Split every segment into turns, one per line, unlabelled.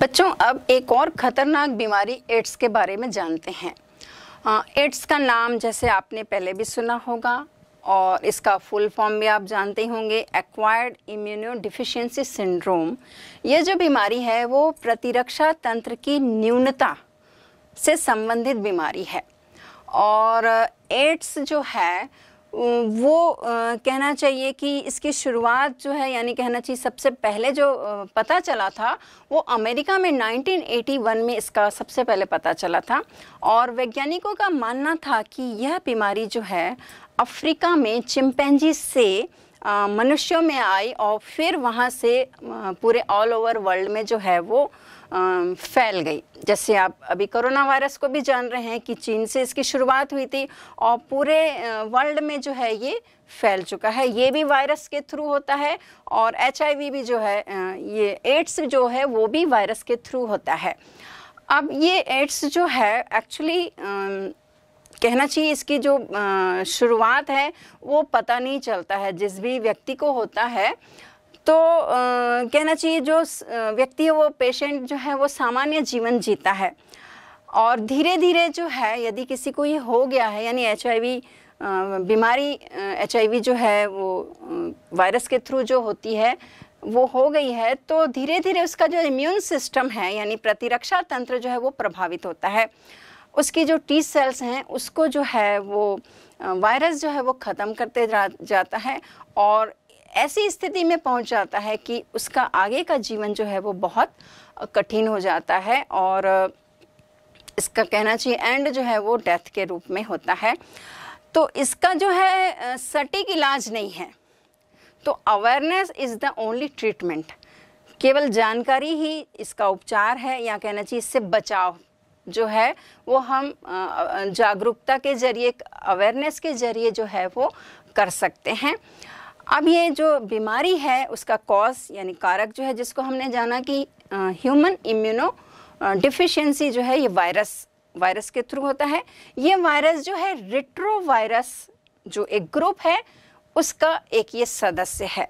बच्चों अब एक और ख़तरनाक बीमारी एड्स के बारे में जानते हैं एड्स का नाम जैसे आपने पहले भी सुना होगा और इसका फुल फॉर्म भी आप जानते होंगे एक्वायर्ड इम्यूनो डिफिशियंसी सिंड्रोम यह जो बीमारी है वो प्रतिरक्षा तंत्र की न्यूनता से संबंधित बीमारी है और एड्स जो है वो आ, कहना चाहिए कि इसकी शुरुआत जो है यानी कहना चाहिए सबसे पहले जो पता चला था वो अमेरिका में 1981 में इसका सबसे पहले पता चला था और वैज्ञानिकों का मानना था कि यह बीमारी जो है अफ्रीका में चिमपेंजी से मनुष्यों में आई और फिर वहाँ से पूरे ऑल ओवर वर्ल्ड में जो है वो फैल गई जैसे आप अभी कोरोना वायरस को भी जान रहे हैं कि चीन से इसकी शुरुआत हुई थी और पूरे वर्ल्ड में जो है ये फैल चुका है ये भी वायरस के थ्रू होता है और एच भी जो है ये एड्स जो है वो भी वायरस के थ्रू होता है अब ये एड्स जो है एक्चुअली कहना चाहिए इसकी जो शुरुआत है वो पता नहीं चलता है जिस भी व्यक्ति को होता है तो आ, कहना चाहिए जो व्यक्ति है वो पेशेंट जो है वो सामान्य जीवन जीता है और धीरे धीरे जो है यदि किसी को ये हो गया है यानी एच बीमारी एच जो है वो वायरस के थ्रू जो होती है वो हो गई है तो धीरे धीरे उसका जो इम्यून सिस्टम है यानी प्रतिरक्षा तंत्र जो है वो प्रभावित होता है उसकी जो टी सेल्स हैं उसको जो है वो वायरस जो है वो ख़त्म करते जा, जाता है और ऐसी स्थिति में पहुंच जाता है कि उसका आगे का जीवन जो है वो बहुत कठिन हो जाता है और इसका कहना चाहिए एंड जो है वो डेथ के रूप में होता है तो इसका जो है सटीक इलाज नहीं है तो awareness is the only treatment केवल जानकारी ही इसका उपचार है या कहना चाहिए इससे बचाव जो है वो हम जागरूकता के जरिए अवेयरनेस के जरिए जो है वो कर सकते हैं अब ये जो बीमारी है उसका कॉज यानी कारक जो है जिसको हमने जाना कि ह्यूमन इम्यूनो डिफिशियंसी जो है ये वायरस वायरस के थ्रू होता है ये वायरस जो है रिट्रोवायरस जो एक ग्रुप है उसका एक ये सदस्य है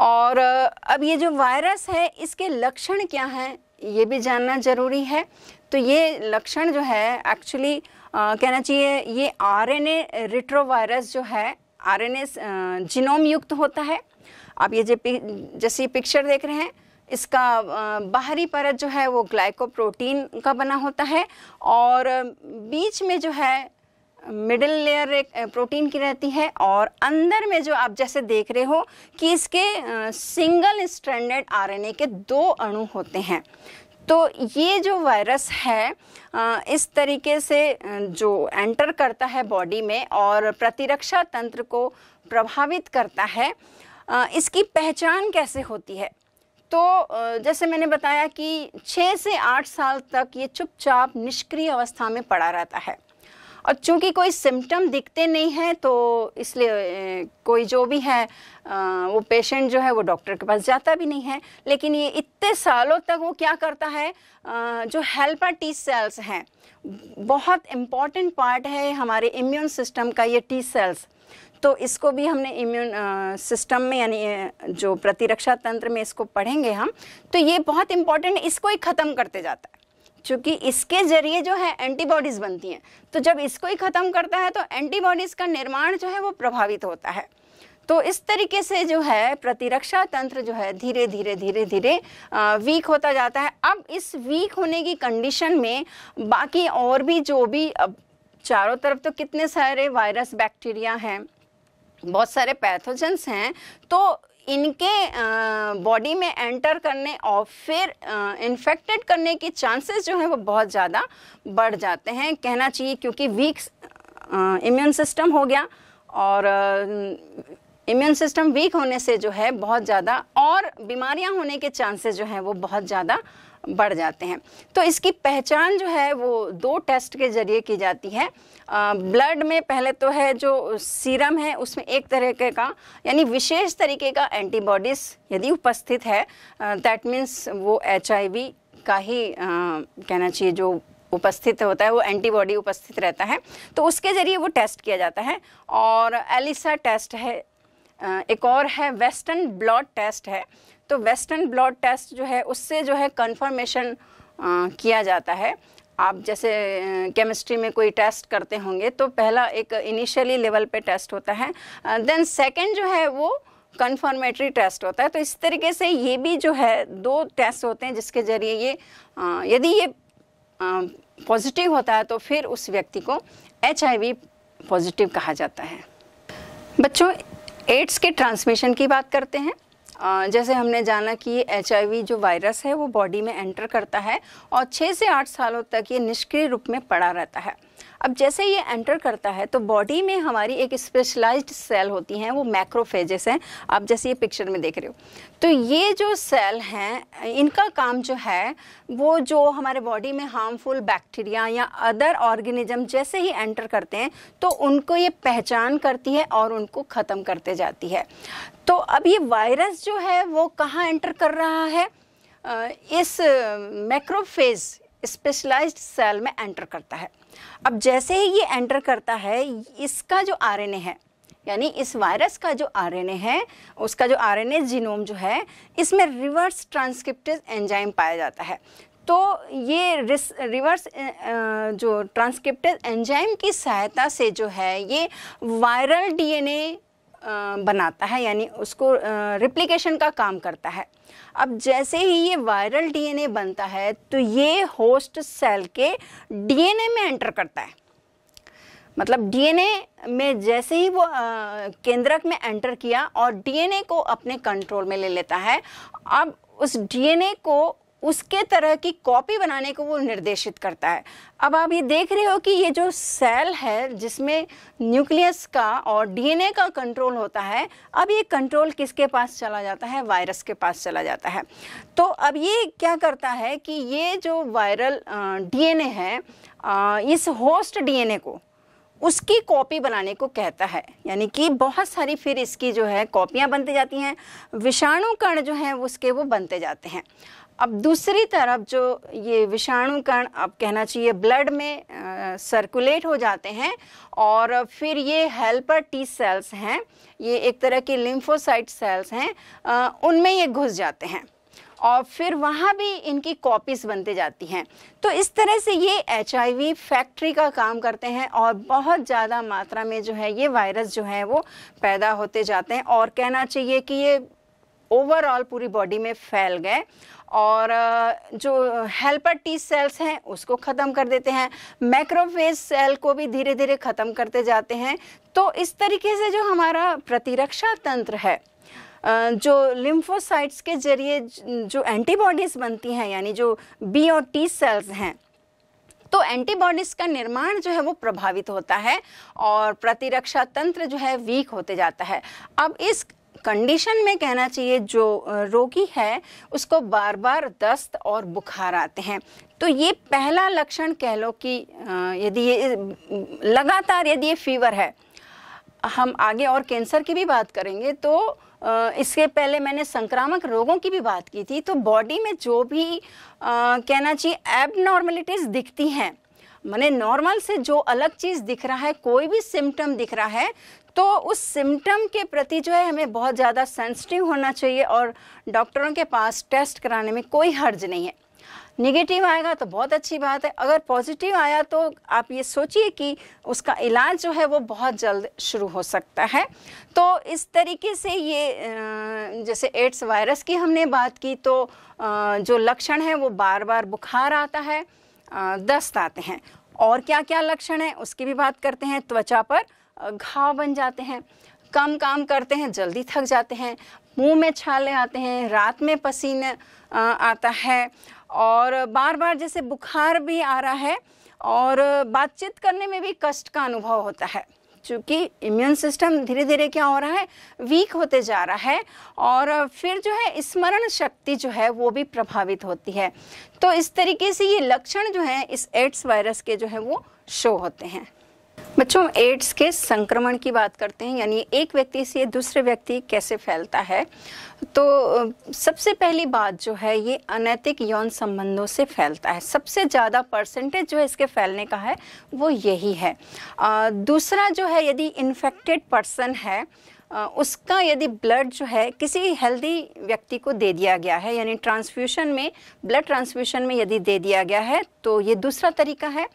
और अब ये जो वायरस है इसके लक्षण क्या हैं ये भी जानना ज़रूरी है तो ये लक्षण जो है एक्चुअली कहना चाहिए ये आरएनए रिट्रोवायरस जो है आरएनए जीनोम युक्त होता है आप ये जैसे पिक्चर देख रहे हैं इसका बाहरी परत जो है वो ग्लाइकोप्रोटीन का बना होता है और बीच में जो है मिडिल लेयर एक प्रोटीन की रहती है और अंदर में जो आप जैसे देख रहे हो कि इसके सिंगल स्टैंडर्ड आरएनए के दो अणु होते हैं तो ये जो वायरस है इस तरीके से जो एंटर करता है बॉडी में और प्रतिरक्षा तंत्र को प्रभावित करता है इसकी पहचान कैसे होती है तो जैसे मैंने बताया कि छः से आठ साल तक ये चुपचाप निष्क्रिय अवस्था में पड़ा रहता है और चूंकि कोई सिम्टम दिखते नहीं हैं तो इसलिए कोई जो भी है वो पेशेंट जो है वो डॉक्टर के पास जाता भी नहीं है लेकिन ये इतने सालों तक वो क्या करता है जो हेल्पर टी सेल्स हैं बहुत इम्पॉर्टेंट पार्ट है हमारे इम्यून सिस्टम का ये टी सेल्स तो इसको भी हमने इम्यून सिस्टम में यानी जो प्रतिरक्षा तंत्र में इसको पढ़ेंगे हम तो ये बहुत इम्पॉर्टेंट इसको ही ख़त्म करते जाता है चूँकि इसके जरिए जो है एंटीबॉडीज़ बनती हैं तो जब इसको ही ख़त्म करता है तो एंटीबॉडीज़ का निर्माण जो है वो प्रभावित होता है तो इस तरीके से जो है प्रतिरक्षा तंत्र जो है धीरे धीरे धीरे धीरे वीक होता जाता है अब इस वीक होने की कंडीशन में बाकी और भी जो भी चारों तरफ तो कितने सारे वायरस बैक्टीरिया हैं बहुत सारे पैथोजेंस हैं तो इनके बॉडी में एंटर करने और फिर इन्फेक्टेड करने के चांसेस जो हैं वो बहुत ज़्यादा बढ़ जाते हैं कहना चाहिए क्योंकि वीक इम्यून सिस्टम हो गया और इम्यून सिस्टम वीक होने से जो है बहुत ज़्यादा और बीमारियां होने के चांसेस जो हैं वो बहुत ज़्यादा बढ़ जाते हैं तो इसकी पहचान जो है वो दो टेस्ट के ज़रिए की जाती है ब्लड में पहले तो है जो सीरम है उसमें एक तरीके का यानी विशेष तरीके का एंटीबॉडीज़ यदि उपस्थित है दैट मीन्स वो एच का ही आ, कहना चाहिए जो उपस्थित होता है वो एंटीबॉडी उपस्थित रहता है तो उसके ज़रिए वो टेस्ट किया जाता है और एलिसा टेस्ट है एक और है वेस्टर्न ब्लड टेस्ट है तो वेस्टर्न ब्लड टेस्ट जो है उससे जो है कन्फर्मेशन किया जाता है आप जैसे केमिस्ट्री में कोई टेस्ट करते होंगे तो पहला एक इनिशियली लेवल पे टेस्ट होता है देन सेकंड जो है वो कन्फर्मेटरी टेस्ट होता है तो इस तरीके से ये भी जो है दो टेस्ट होते हैं जिसके ज़रिए ये यदि ये पॉजिटिव होता है तो फिर उस व्यक्ति को एच पॉजिटिव कहा जाता है बच्चों एड्स के ट्रांसमिशन की बात करते हैं जैसे हमने जाना कि ये एच जो वायरस है वो बॉडी में एंटर करता है और छः से आठ सालों तक ये निष्क्रिय रूप में पड़ा रहता है अब जैसे ये एंटर करता है तो बॉडी में हमारी एक स्पेशलाइज्ड सेल होती हैं वो मैक्रोफेजेस हैं आप जैसे ये पिक्चर में देख रहे हो तो ये जो सेल हैं इनका काम जो है वो जो हमारे बॉडी में हार्मफुल बैक्टीरिया या अदर ऑर्गेनिज्म जैसे ही एंटर करते हैं तो उनको ये पहचान करती है और उनको ख़त्म करते जाती है तो अब ये वायरस जो है वो कहाँ एंटर कर रहा है इस मैक्रोफेज स्पेशलाइज्ड सेल में एंटर करता है अब जैसे ही ये एंटर करता है इसका जो आरएनए है यानी इस वायरस का जो आरएनए है उसका जो आरएनए जीनोम जो है इसमें रिवर्स ट्रांसक्रिप्टेज एंजाइम पाया जाता है तो ये रिवर्स जो ट्रांसक्रिप्टेज एंजाइम की सहायता से जो है ये वायरल डीएनए बनाता है यानी उसको रिप्लिकेशन का काम करता है अब जैसे ही ये वायरल डीएनए बनता है तो ये होस्ट सेल के डीएनए में एंटर करता है मतलब डीएनए में जैसे ही वो केंद्रक में एंटर किया और डीएनए को अपने कंट्रोल में ले लेता है अब उस डीएनए को उसके तरह की कॉपी बनाने को वो निर्देशित करता है अब आप ये देख रहे हो कि ये जो सेल है जिसमें न्यूक्लियस का और डीएनए का कंट्रोल होता है अब ये कंट्रोल किसके पास चला जाता है वायरस के पास चला जाता है तो अब ये क्या करता है कि ये जो वायरल डीएनए है आ, इस होस्ट डीएनए को उसकी कॉपी बनाने को कहता है यानी कि बहुत सारी फिर इसकी जो है कॉपियाँ बनती जाती हैं विषाणु कण जो हैं उसके वो बनते जाते हैं अब दूसरी तरफ जो ये विषाणु कण अब कहना चाहिए ब्लड में सर्कुलेट हो जाते हैं और फिर ये हेल्पर टी सेल्स हैं ये एक तरह के लिम्फोसाइट सेल्स हैं उनमें ये घुस जाते हैं और फिर वहाँ भी इनकी कॉपीज़ बनते जाती हैं तो इस तरह से ये एच फैक्ट्री का काम करते हैं और बहुत ज़्यादा मात्रा में जो है ये वायरस जो है वो पैदा होते जाते हैं और कहना चाहिए कि ये ओवरऑल पूरी बॉडी में फैल गए और जो हेल्पर टी सेल्स हैं उसको ख़त्म कर देते हैं मैक्रोफेज सेल को भी धीरे धीरे ख़त्म करते जाते हैं तो इस तरीके से जो हमारा प्रतिरक्षा तंत्र है जो लिम्फोसाइट्स के जरिए जो एंटीबॉडीज़ बनती हैं यानी जो बी और टी सेल्स हैं तो एंटीबॉडीज़ का निर्माण जो है वो प्रभावित होता है और प्रतिरक्षा तंत्र जो है वीक होते जाता है अब इस कंडीशन में कहना चाहिए जो रोगी है उसको बार बार दस्त और बुखार आते हैं तो ये पहला लक्षण कह लो कि यदि ये लगातार यदि ये फीवर है हम आगे और कैंसर की भी बात करेंगे तो इसके पहले मैंने संक्रामक रोगों की भी बात की थी तो बॉडी में जो भी कहना चाहिए एबनॉर्मलिटीज़ दिखती हैं मैंने नॉर्मल से जो अलग चीज़ दिख रहा है कोई भी सिम्टम दिख रहा है तो उस सिम्टम के प्रति जो है हमें बहुत ज़्यादा सेंसिटिव होना चाहिए और डॉक्टरों के पास टेस्ट कराने में कोई हर्ज नहीं है निगेटिव आएगा तो बहुत अच्छी बात है अगर पॉजिटिव आया तो आप ये सोचिए कि उसका इलाज जो है वो बहुत जल्द शुरू हो सकता है तो इस तरीके से ये जैसे एड्स वायरस की हमने बात की तो जो लक्षण है वो बार बार बुखार आता है दस्त आते हैं और क्या क्या लक्षण है उसकी भी बात करते हैं त्वचा पर घाव बन जाते हैं कम काम करते हैं जल्दी थक जाते हैं मुंह में छाले आते हैं रात में पसीने आता है और बार बार जैसे बुखार भी आ रहा है और बातचीत करने में भी कष्ट का अनुभव होता है चूँकि इम्यून सिस्टम धीरे धीरे क्या हो रहा है वीक होते जा रहा है और फिर जो है स्मरण शक्ति जो है वो भी प्रभावित होती है तो इस तरीके से ये लक्षण जो है इस एड्स वायरस के जो है वो शो होते हैं बच्चों एड्स के संक्रमण की बात करते हैं यानी एक व्यक्ति से दूसरे व्यक्ति कैसे फैलता है तो सबसे पहली बात जो है ये अनैतिक यौन संबंधों से फैलता है सबसे ज़्यादा परसेंटेज जो है इसके फैलने का है वो यही है आ, दूसरा जो है यदि इन्फेक्टेड पर्सन है उसका यदि ब्लड जो है किसी हेल्दी व्यक्ति को दे दिया गया है यानी ट्रांसफ्यूशन में ब्लड ट्रांसफ्यूशन में यदि दे दिया गया है तो ये दूसरा तरीका है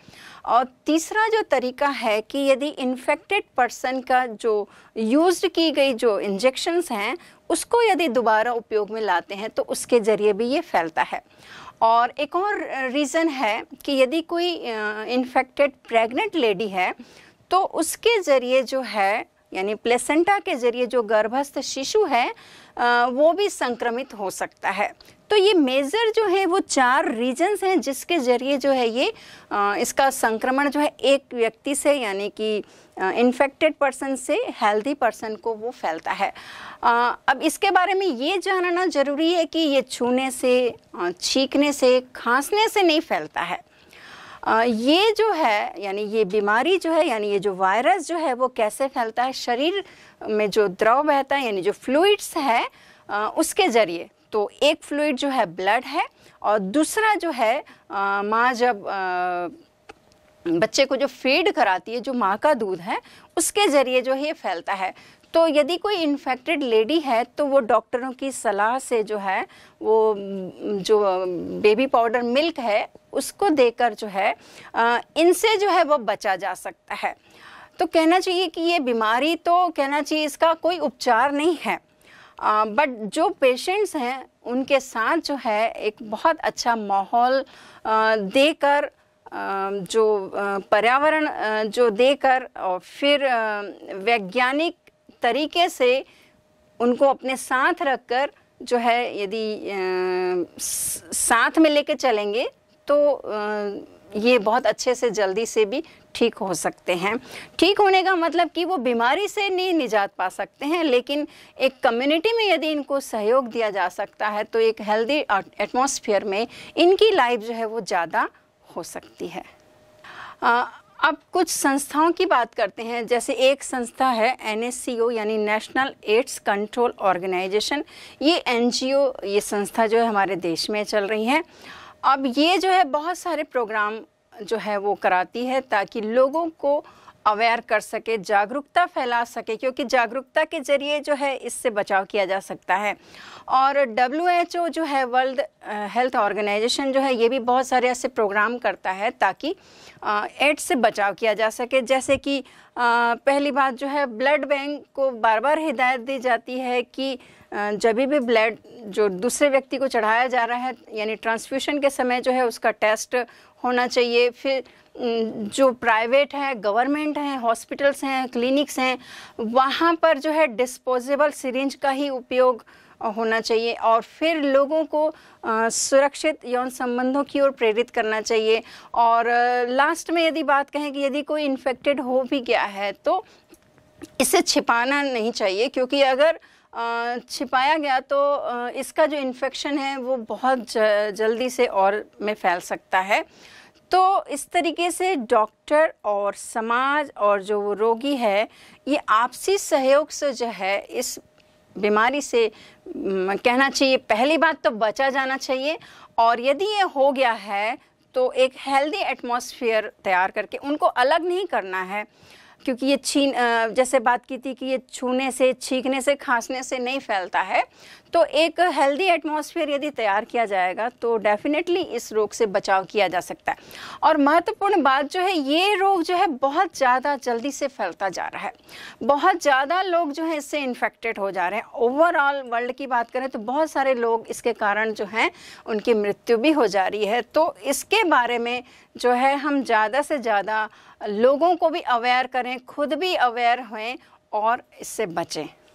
और तीसरा जो तरीका है कि यदि इन्फेक्टेड पर्सन का जो यूज की गई जो इंजेक्शन्स हैं उसको यदि दोबारा उपयोग में लाते हैं तो उसके ज़रिए भी ये फैलता है और एक और रीज़न है कि यदि कोई इन्फेक्टेड प्रेग्नेंट लेडी है तो उसके ज़रिए जो है यानी प्लेसेंटा के जरिए जो गर्भस्थ शिशु है वो भी संक्रमित हो सकता है तो ये मेजर जो है वो चार रीजन्स हैं जिसके जरिए जो है ये इसका संक्रमण जो है एक व्यक्ति से यानी कि इन्फेक्टेड पर्सन से हेल्दी पर्सन को वो फैलता है अब इसके बारे में ये जानना ज़रूरी है कि ये छूने से छींकने से खांसने से नहीं फैलता है ये जो है यानी ये बीमारी जो है यानी ये जो वायरस जो है वो कैसे फैलता है शरीर में जो द्रव बहता है यानी जो फ्लूइड्स है उसके ज़रिए तो एक फ्लूइड जो है ब्लड है और दूसरा जो है माँ जब बच्चे को जो फीड कराती है जो माँ का दूध है उसके ज़रिए जो है फैलता है तो यदि कोई इन्फेक्टेड लेडी है तो वो डॉक्टरों की सलाह से जो है वो जो बेबी पाउडर मिल्क है उसको देकर जो है इनसे जो है वो बचा जा सकता है तो कहना चाहिए कि ये बीमारी तो कहना चाहिए इसका कोई उपचार नहीं है बट जो पेशेंट्स हैं उनके साथ जो है एक बहुत अच्छा माहौल देकर जो पर्यावरण जो देकर और फिर वैज्ञानिक तरीके से उनको अपने साथ रखकर जो है यदि साथ में लेके चलेंगे तो ये बहुत अच्छे से जल्दी से भी ठीक हो सकते हैं ठीक होने का मतलब कि वो बीमारी से नहीं निजात पा सकते हैं लेकिन एक कम्युनिटी में यदि इनको सहयोग दिया जा सकता है तो एक हेल्दी एटमॉस्फेयर में इनकी लाइफ जो है वो ज़्यादा हो सकती है आ, अब कुछ संस्थाओं की बात करते हैं जैसे एक संस्था है एन यानी नेशनल एड्स कंट्रोल ऑर्गेनाइजेशन ये एन ये संस्था जो है हमारे देश में चल रही है अब ये जो है बहुत सारे प्रोग्राम जो है वो कराती है ताकि लोगों को अवेयर कर सके जागरूकता फैला सके क्योंकि जागरूकता के जरिए जो है इससे बचाव किया जा सकता है और डब्ल्यू जो है वर्ल्ड हेल्थ ऑर्गेनाइजेशन जो है ये भी बहुत सारे ऐसे प्रोग्राम करता है ताकि एड्स से बचाव किया जा सके जैसे कि पहली बात जो है ब्लड बैंक को बार बार हिदायत दी जाती है कि जब भी ब्लड जो दूसरे व्यक्ति को चढ़ाया जा रहा है यानी ट्रांसफ्यूशन के समय जो है उसका टेस्ट होना चाहिए फिर जो प्राइवेट है गवर्नमेंट है हॉस्पिटल्स हैं क्लिनिक्स हैं वहाँ पर जो है डिस्पोजेबल सिरिंज का ही उपयोग होना चाहिए और फिर लोगों को सुरक्षित यौन संबंधों की ओर प्रेरित करना चाहिए और लास्ट में यदि बात कहें कि यदि कोई इन्फेक्टेड हो भी गया है तो इसे छिपाना नहीं चाहिए क्योंकि अगर छिपाया गया तो इसका जो इन्फेक्शन है वो बहुत जल्दी से और में फैल सकता है तो इस तरीके से डॉक्टर और समाज और जो वो रोगी है ये आपसी सहयोग से जो है इस बीमारी से कहना चाहिए पहली बात तो बचा जाना चाहिए और यदि ये हो गया है तो एक हेल्दी एटमॉस्फेयर तैयार करके उनको अलग नहीं करना है क्योंकि ये छीन जैसे बात की थी कि ये छूने से छींकने से खांसने से नहीं फैलता है तो एक हेल्दी एटमॉस्फेयर यदि तैयार किया जाएगा तो डेफिनेटली इस रोग से बचाव किया जा सकता है और महत्वपूर्ण बात जो है ये रोग जो है बहुत ज़्यादा जल्दी से फैलता जा रहा है बहुत ज़्यादा लोग जो है इससे इन्फेक्टेड हो जा रहे हैं ओवरऑल वर्ल्ड की बात करें तो बहुत सारे लोग इसके कारण जो हैं उनकी मृत्यु भी हो जा रही है तो इसके बारे में जो है हम ज़्यादा से ज़्यादा लोगों को भी अवेयर करें खुद भी अवेयर हों और इससे बचें